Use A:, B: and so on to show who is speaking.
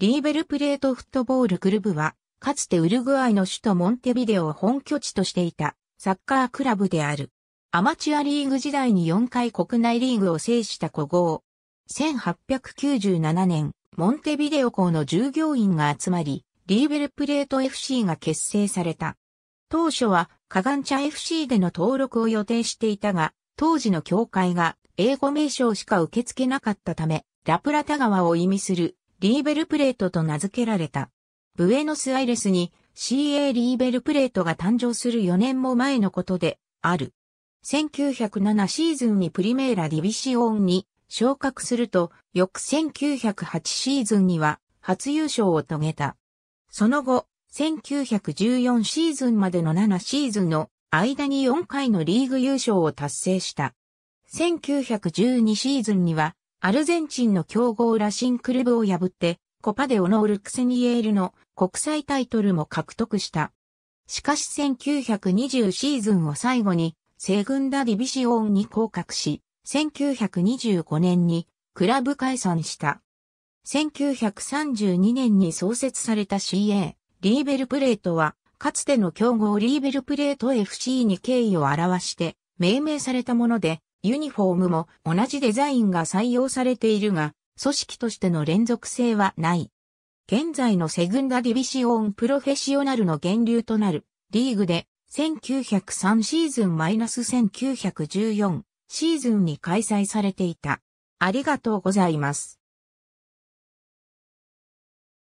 A: リー
B: ベルプレートフットボールクルブは、かつてウルグアイの首都モンテビデオを本拠地としていたサッカークラブである。アマチュアリーグ時代に4回国内リーグを制した古豪。1897年、モンテビデオ校の従業員が集まり、リーベルプレート FC が結成された。当初は、カガンチャ FC での登録を予定していたが、当時の協会が英語名称しか受け付けなかったため、ラプラタ川を意味するリーベルプレートと名付けられた。ブエノスアイレスに CA リーベルプレートが誕生する4年も前のことである。1907シーズンにプリメーラディビシオンに昇格すると、翌1908シーズンには初優勝を遂げた。その後、1914シーズンまでの7シーズンの間に4回のリーグ優勝を達成した。1912シーズンにはアルゼンチンの強豪ラシンクルブを破って、コパデオノールクセニエールの国際タイトルも獲得した。しかし1920シーズンを最後に、西軍ダディビシオンに降格し、1925年にクラブ解散した。1932年に創設された CA、リーベルプレートは、かつての強豪リーベルプレート FC に敬意を表して、命名されたもので、ユニフォームも同じデザインが採用されているが、組織としての連続性はない。現在のセグンダディビシオンプロフェッショナルの源流となるリーグで1903シーズン -1914 シーズンに開催されていた。ありがとうございます。